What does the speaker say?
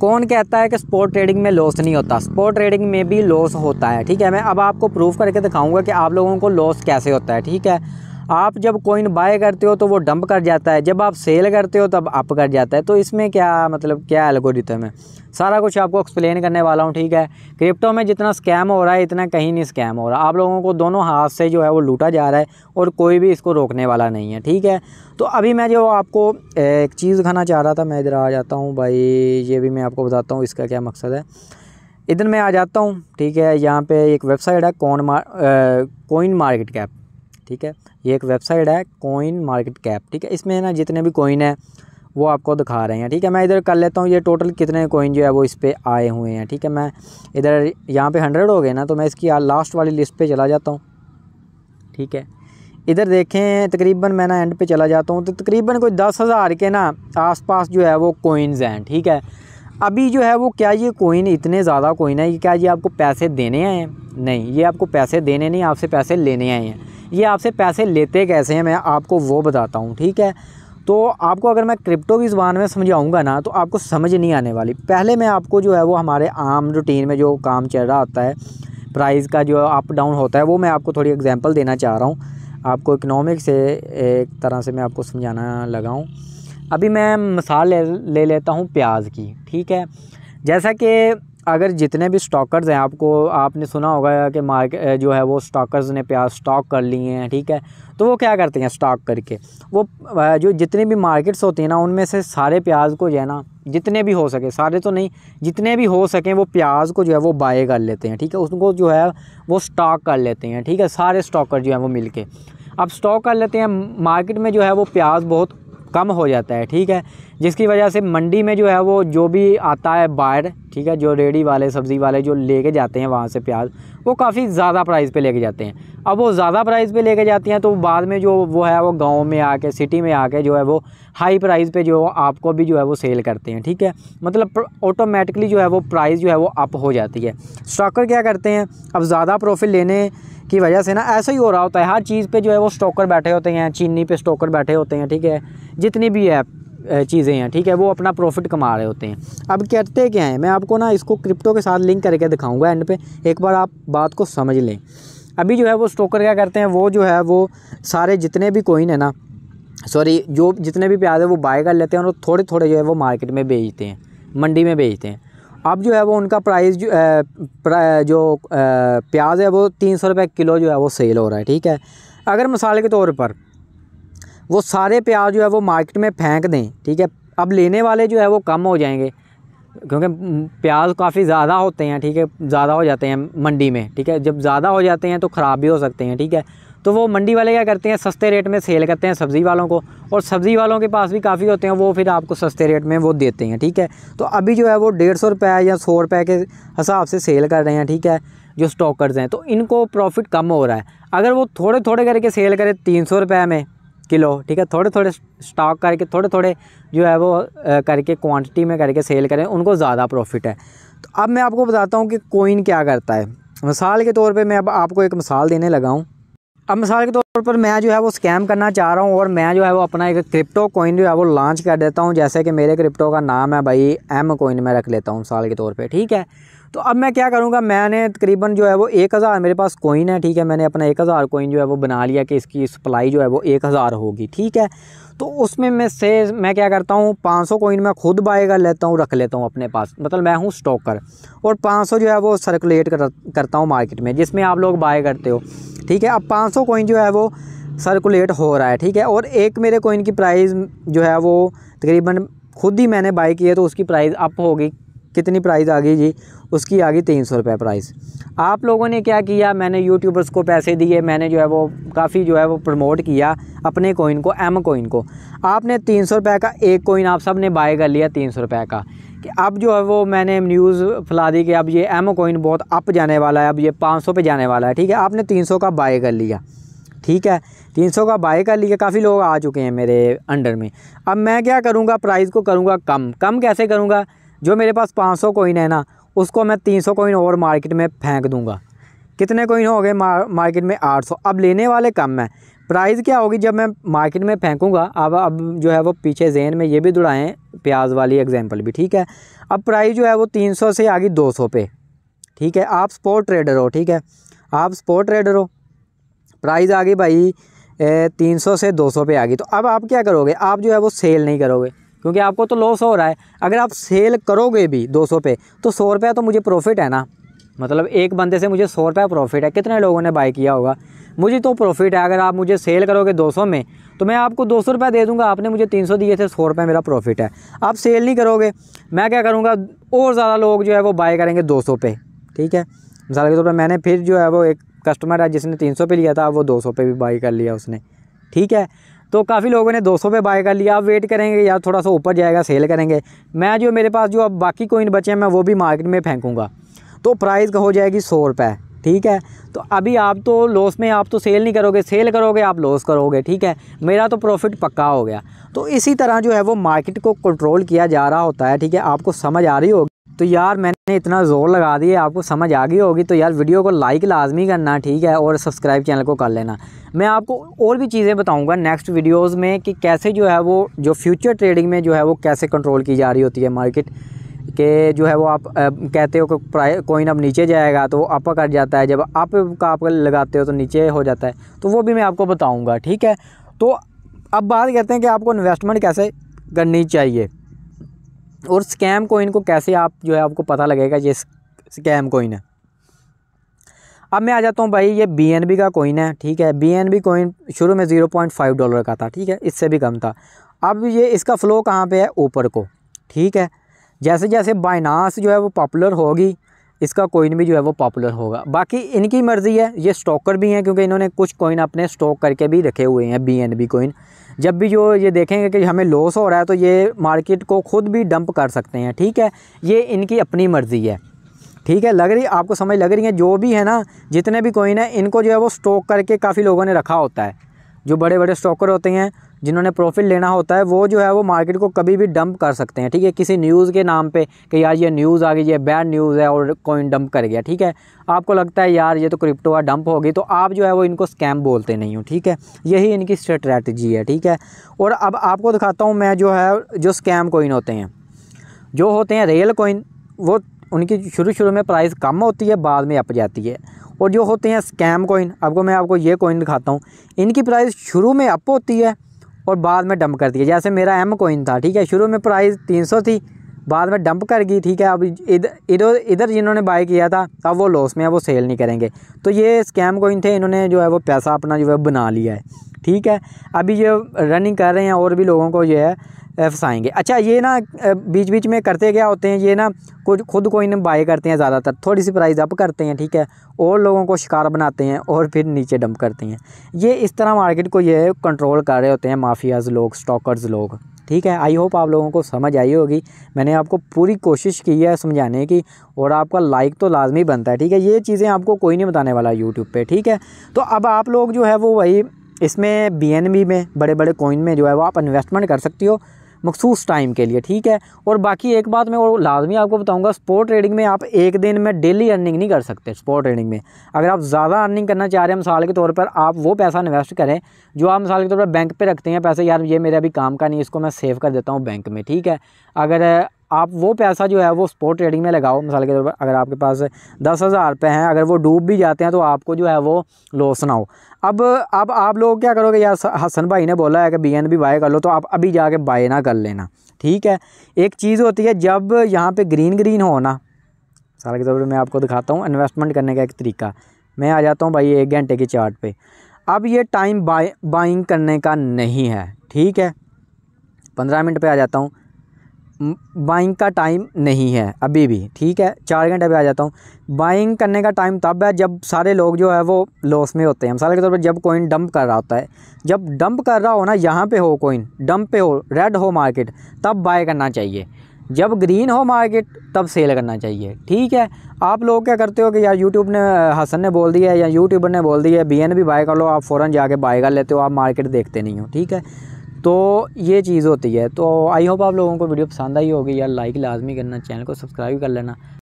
कौन कहता है कि स्पोर्ट ट्रेडिंग में लॉस नहीं होता स्पोर्ट ट्रेडिंग में भी लॉस होता है ठीक है मैं अब आपको प्रूफ करके दिखाऊंगा कि आप लोगों को लॉस कैसे होता है ठीक है आप जब कोइन बाय करते हो तो वो डंप कर जाता है जब आप सेल करते हो तब अप कर जाता है तो इसमें क्या मतलब क्या एल्गोरिथम है सारा कुछ आपको एक्सप्लेन करने वाला हूँ ठीक है क्रिप्टो में जितना स्कैम हो रहा है इतना कहीं नहीं स्कैम हो रहा आप लोगों को दोनों हाथ से जो है वो लूटा जा रहा है और कोई भी इसको रोकने वाला नहीं है ठीक है तो अभी मैं जो आपको एक चीज़ खाना चाह रहा था मैं इधर आ जाता हूँ भाई ये भी मैं आपको बताता हूँ इसका क्या मकसद है इधर मैं आ जाता हूँ ठीक है यहाँ पे एक वेबसाइट है कौन मार कोइन मार्केट कैप ठीक है ये एक वेबसाइट है कोइन मार्केट कैप ठीक है इसमें ना जितने भी कोइन है वो आपको दिखा रहे हैं ठीक है मैं इधर कर लेता हूँ ये टोटल कितने कोइन जो है वो इस पर आए हुए हैं ठीक है मैं इधर यहाँ पे हंड्रेड हो गए ना तो मैं इसकी लास्ट वाली लिस्ट पे चला जाता हूँ ठीक है इधर देखें तकरीबन मैं ना एंड पे चला जाता हूँ तो तकरीबन कोई दस हज़ार के ना आसपास जो है वो कोइंस हैं ठीक है अभी जो है वो क्या ये कोइन इतने ज़्यादा कोइन है क्या ये आपको पैसे देने आए हैं नहीं ये आपको पैसे देने नहीं आपसे पैसे लेने आए हैं ये आपसे पैसे लेते कैसे हैं मैं आपको वो बताता हूँ ठीक है तो आपको अगर मैं क्रिप्टो की ज़बान में समझाऊँगा ना तो आपको समझ नहीं आने वाली पहले मैं आपको जो है वो हमारे आम रूटीन में जो काम चल रहा होता है प्राइस का जो अप डाउन होता है वो मैं आपको थोड़ी एग्जांपल देना चाह रहा हूँ आपको इकनॉमिक से एक तरह से मैं आपको समझाना लगाऊँ अभी मैं मसाल ले, ले लेता हूँ प्याज की ठीक है जैसा कि अगर जितने भी स्टॉकर्स हैं आपको आपने सुना होगा कि मार्क जो है वो स्टॉकर्स ने प्याज स्टॉक कर लिए हैं ठीक है तो वो क्या करते हैं स्टॉक करके वो जो जितने भी मार्केट्स होती हैं ना उनमें से सारे प्याज को जो है ना जितने भी हो सके सारे तो नहीं जितने भी हो सकें वो प्याज को जो है वो बाय कर लेते हैं ठीक है उसको जो है वो स्टॉक कर लेते हैं ठीक है सारे स्टॉकर जो है वो मिल अब स्टॉक कर लेते हैं मार्केट में जो है वो प्याज बहुत कम हो जाता है ठीक है जिसकी वजह से मंडी में जो है वो जो भी आता है बाहर ठीक है जो रेडी वाले सब्ज़ी वाले जो लेके जाते हैं वहाँ से प्याज वो काफ़ी ज़्यादा प्राइस पे लेके जाते हैं अब वो ज़्यादा प्राइस पे लेके जाती हैं तो बाद में जो वो है वो गांव में आके सिटी में आके जो है वो हाई प्राइस पे जो आपको भी जो है वो सेल करते हैं ठीक है मतलब ऑटोमेटिकली जो है वो प्राइस जो है वो अप हो जाती है स्टॉकर क्या करते हैं अब ज़्यादा प्रॉफिट लेने की वजह से ना ऐसा ही हो रहा होता है हर चीज़ पे जो है वो स्टॉकर बैठे होते हैं चीनी पे स्टॉकर बैठे होते हैं ठीक है जितनी भी है चीज़ें हैं ठीक है वो अपना प्रॉफिट कमा रहे होते हैं अब कहते क्या हैं मैं आपको ना इसको क्रिप्टो के साथ लिंक करके दिखाऊंगा एंड पे एक बार आप बात को समझ लें अभी जो है वो स्टोकर क्या करते हैं वो जो है वो सारे जितने भी कोइन है ना सॉरी जो जितने भी प्याज है वो बाय कर लेते हैं और थोड़े थोड़े जो है वो मार्केट में बेचते हैं मंडी में बेचते हैं अब जो है वो उनका प्राइस जो आ, प्रा, जो आ, प्याज है वो तीन सौ रुपये किलो जो है वो सेल हो रहा है ठीक है अगर मिसाल के तौर पर वो सारे प्याज जो है वो मार्केट में फेंक दें ठीक है अब लेने वाले जो है वो कम हो जाएंगे क्योंकि प्याज काफ़ी ज़्यादा होते हैं ठीक है ज़्यादा हो जाते हैं मंडी में ठीक है जब ज़्यादा हो जाते हैं तो ख़राब भी हो सकते हैं ठीक है तो वो मंडी वाले क्या करते हैं सस्ते रेट में सेल करते हैं सब्ज़ी वालों को और सब्ज़ी वालों के पास भी काफ़ी होते हैं वो फिर आपको सस्ते रेट में वो देते हैं ठीक है तो अभी जो है वो डेढ़ सौ रुपये या सौ रुपये के हिसाब से सेल कर रहे हैं ठीक है जो स्टॉकर्स हैं तो इनको प्रॉफिट कम हो रहा है अगर वो थोड़े थोड़े करके सेल करें तीन सौ रुपये में किलो ठीक है थोड़े थोड़े स्टॉक करके थोड़े थोड़े जो है वो करके क्वान्टिटी में करके सेल करें उनको ज़्यादा प्रॉफिट है तो अब मैं आपको बताता हूँ कि कोइन क्या करता है मिसाल के तौर पे मैं अब आपको एक मिसाल देने लगा हूँ अब मिसाल के तौर पर मैं जो है वो स्कैम करना चाह रहा हूँ और मैं जो है वो अपना एक क्रिप्टो कोइन जो है वो लॉन्च कर देता हूँ जैसे कि मेरे क्रिप्टो का नाम है भाई एम कोइन में रख लेता हूँ मिसाल के तौर पर ठीक है तो अब मैं क्या करूँगा मैंने तकरीबन जो है वो एक हज़ार मेरे पास कोइन है ठीक है मैंने अपना एक हज़ार कोइन जो है वो बना लिया कि इसकी सप्लाई जो है वो एक हज़ार होगी ठीक है तो उसमें मैं से मैं क्या करता हूँ 500 कोइन मैं खुद बाय कर लेता हूँ रख लेता हूँ अपने पास मतलब मैं हूँ स्टॉकर और 500 जो है वो सर्कुलेट कर, करता हूँ मार्केट में जिसमें आप लोग बाय करते हो ठीक है अब 500 कोइन जो है वो सर्कुलेट हो रहा है ठीक है और एक मेरे कोइन की प्राइस जो है वो तकरीबन खुद ही मैंने बाई की है तो उसकी प्राइस अप होगी कितनी प्राइस आ गई जी उसकी आ गई तीन सौ रुपये प्राइस आप लोगों ने क्या किया मैंने यूट्यूबर्स को पैसे दिए मैंने जो है वो काफ़ी जो है वो प्रमोट किया अपने कोइन को एम कोइन को आपने तीन सौ रुपये का एक कोइन आप सब ने बाय कर लिया तीन सौ रुपये का कि अब जो है वो मैंने न्यूज़ फैला दी कि अब ये एम कोइन बहुत अप जाने वाला है अब ये पाँच सौ पे जाने वाला है ठीक है आपने तीन सौ का बाय कर लिया ठीक है तीन सौ का बाय कर लिया काफ़ी लोग आ चुके हैं मेरे अंडर में अब मैं क्या करूँगा प्राइस को करूँगा कम कम कैसे करूँगा जो मेरे पास 500 कोइन है ना उसको मैं 300 कोइन और मार्केट में फेंक दूंगा कितने कोइन हो गए मार्केट में 800 अब लेने वाले कम हैं प्राइस क्या होगी जब मैं मार्केट में फेंकूंगा अब अब जो है वो पीछे ज़ेन में ये भी दुड़ाएँ प्याज वाली एग्जाम्पल भी ठीक है अब प्राइस जो है वो सौ से आ गई सौ पे ठीक है आप स्पोर्ट ट्रेडर हो ठीक है आप स्पोर्ट ट्रेडर हो प्राइज़ आ गई भाई तीन सौ से दो सौ पे आ गई तो अब आप क्या करोगे आप जो है वो सेल नहीं करोगे क्योंकि आपको तो लॉस हो रहा है अगर आप सेल करोगे भी दो सौ पे तो सौ रुपया तो मुझे प्रॉफिट है ना मतलब एक बंदे से मुझे सौ रुपया प्रॉफिट है कितने लोगों ने बाई किया होगा मुझे तो प्रॉफिट है अगर आप मुझे सेल करोगे दो सौ में तो मैं आपको दो सौ रुपया दे दूँगा आपने मुझे तीन सौ दिए थे सौ रुपये मेरा प्रॉफिट है आप सेल नहीं करोगे मैं क्या करूँगा और ज़्यादा लोग जो है वो बाय करेंगे दो सौ पे ठीक है मिसाल के तौर पर मैंने फिर जो है वो एक कस्टमर है जिसने तीन सौ पे लिया था वो दो सौ पे भी बाई कर लिया उसने ठीक है तो काफ़ी लोगों ने 200 पे बाय कर लिया अब वेट करेंगे या थोड़ा सा ऊपर जाएगा सेल करेंगे मैं जो मेरे पास जो अब बाकी कोइन बचे हैं मैं वो भी मार्केट में फेंकूँगा तो प्राइस हो जाएगी सौ रुपये ठीक है तो अभी आप तो लॉस में आप तो सेल नहीं करोगे सेल करोगे आप लॉस करोगे ठीक है मेरा तो प्रॉफिट पक्का हो गया तो इसी तरह जो है वो मार्केट को कंट्रोल किया जा रहा होता है ठीक है आपको समझ आ रही होगी तो यार मैंने इतना ज़ोर लगा दिया आपको समझ आ गई होगी तो यार वीडियो को लाइक लाजमी करना ठीक है और सब्सक्राइब चैनल को कर लेना मैं आपको और भी चीज़ें बताऊंगा नेक्स्ट वीडियोस में कि कैसे जो है वो जो फ्यूचर ट्रेडिंग में जो है वो कैसे कंट्रोल की जा रही होती है मार्केट के जो है वो आप कहते हो कि प्राइस कोइन अब नीचे जाएगा तो अप कट जाता है जब अप का आप लगाते हो तो नीचे हो जाता है तो वो भी मैं आपको बताऊँगा ठीक है तो अब बात करते हैं कि आपको इन्वेस्टमेंट कैसे करनी चाहिए और स्कैम कोइन को कैसे आप जो है आपको पता लगेगा ये स्कैम कोइन है अब मैं आ जाता हूँ भाई ये बी का कोइन है ठीक है बी कोइन शुरू में ज़ीरो पॉइंट फाइव डॉलर का था ठीक है इससे भी कम था अब ये इसका फ़्लो कहाँ पे है ऊपर को ठीक है जैसे जैसे बाइनास जो है वो पॉपुलर होगी इसका कोइन भी जो है वो पॉपुलर होगा बाकी इनकी मर्ज़ी है ये स्टॉकर भी हैं क्योंकि इन्होंने कुछ कोइन अपने स्टॉक करके भी रखे हुए हैं बी एन बी कोइन जब भी जो ये देखेंगे कि हमें लॉस हो रहा है तो ये मार्केट को ख़ुद भी डंप कर सकते हैं ठीक है ये इनकी अपनी मर्ज़ी है ठीक है लग रही आपको समझ लग रही है जो भी है ना जितने भी कोइन है इनको जो है वो स्टॉक करके काफ़ी लोगों ने रखा होता है जो बड़े बड़े स्टॉकर होते हैं जिन्होंने प्रॉफिट लेना होता है वो जो है वो मार्केट को कभी भी डंप कर सकते हैं ठीक है किसी न्यूज़ के नाम पे कि यार ये न्यूज़ आ गई ये बैड न्यूज़ है और कॉइन डंप कर गया ठीक है आपको लगता है यार ये तो क्रिप्टो है डंप हो गई तो आप जो है वो इनको स्कैम बोलते नहीं हो ठीक है यही इनकी स्ट्रेटजी है ठीक है और अब आपको दिखाता हूँ मैं जो है जो स्कैम कोइन होते हैं जो होते हैं रियल कोइन वो उनकी शुरू शुरू में प्राइस कम होती है बाद में अप जाती है और जो होते हैं स्कैम कोइन आपको मैं आपको ये कोइन दिखाता हूँ इनकी प्राइस शुरू में अप होती है और बाद में डंप कर दिया जैसे मेरा एम कोइन था ठीक है शुरू में प्राइस तीन सौ थी बाद में डंप कर गई ठीक है अब इधर इधर इधर जिन्होंने बाय किया था अब वो लॉस में है वो सेल नहीं करेंगे तो ये स्कैम कोइन थे इन्होंने जो है वो पैसा अपना जो है बना लिया है ठीक है अभी ये रनिंग कर रहे हैं और भी लोगों को जो है फंसाएँगे अच्छा ये ना बीच बीच में करते क्या होते हैं ये ना कुछ खुद को इन बाय करते हैं ज़्यादातर थोड़ी सी प्राइस अप करते हैं ठीक है और लोगों को शिकार बनाते हैं और फिर नीचे डंप करते हैं ये इस तरह मार्केट को ये कंट्रोल कर रहे होते हैं माफियाज़ लोग स्टॉकर्स लोग ठीक है आई होप आप लोगों को समझ आई होगी मैंने आपको पूरी कोशिश की है समझाने की और आपका लाइक तो लाजमी बनता है ठीक है ये चीज़ें आपको कोई नहीं बताने वाला यूट्यूब पर ठीक है तो अब आप लोग जो है वो वही इसमें बी में बड़े बड़े कॉइन में जो है वो आप इन्वेस्टमेंट कर सकती हो मखसूस टाइम के लिए ठीक है और बाकी एक बात मैं और लाजमी आपको बताऊँगा स्पोर्ट ट्रेडिंग में आप एक दिन में डेली अर्निंग नहीं कर सकते स्पोर्ट ट्रेडिंग में अगर आप ज़्यादा अर्निंग करना चाह रहे हैं मिसाल के तौर पर आप वो पैसा इन्वेस्ट करें जो आप मिसाल के तौर पर बैंक पर रखते हैं पैसे यार ये मेरे अभी काम का नहीं इसको मैं सेव कर देता हूँ बैंक में ठीक है अगर आप वो पैसा जो है वो स्पॉट ट्रेडिंग में लगाओ मिसाल के तौर पर अगर आपके पास दस हज़ार रुपये हैं अगर वो डूब भी जाते हैं तो आपको जो है वो लॉस ना हो अब अब आप लोग क्या करोगे यार हसन भाई ने बोला है कि बी एन बी बाय कर लो तो आप अभी जाके बाय ना कर लेना ठीक है एक चीज़ होती है जब यहाँ पर ग्रीन ग्रीन हो ना मिसाल के तौर पर मैं आपको दिखाता हूँ इन्वेस्टमेंट करने का एक तरीका मैं आ जाता हूँ भाई एक घंटे के चार्ट पे अब ये टाइम बाइंग करने का नहीं है ठीक है पंद्रह मिनट पे आ जाता हूँ बाइंग का टाइम नहीं है अभी भी ठीक है चार घंटे पे आ जाता हूँ बाइंग करने का टाइम तब है जब सारे लोग जो है वो लॉस में होते हैं मिसाल के तौर पर जब कोइन डंप कर रहा होता है जब डंप कर रहा हो ना यहाँ पे हो कोइन डंप पे हो रेड हो मार्केट तब बाय करना चाहिए जब ग्रीन हो मार्केट तब सेल करना चाहिए ठीक है आप लोग क्या करते हो कि यार यूट्यूब ने हसन ने बोल दिया है या यूट्यूबर ने बोल दिया है बी एन भी बाय कर लो आप फ़ौरन जाके बाय कर लेते हो आप मार्केट देखते नहीं हो ठीक है तो ये चीज़ होती है तो आई होप आप लोगों को वीडियो पसंद आई होगी यार लाइक लाजमी करना चैनल को सब्सक्राइब कर लेना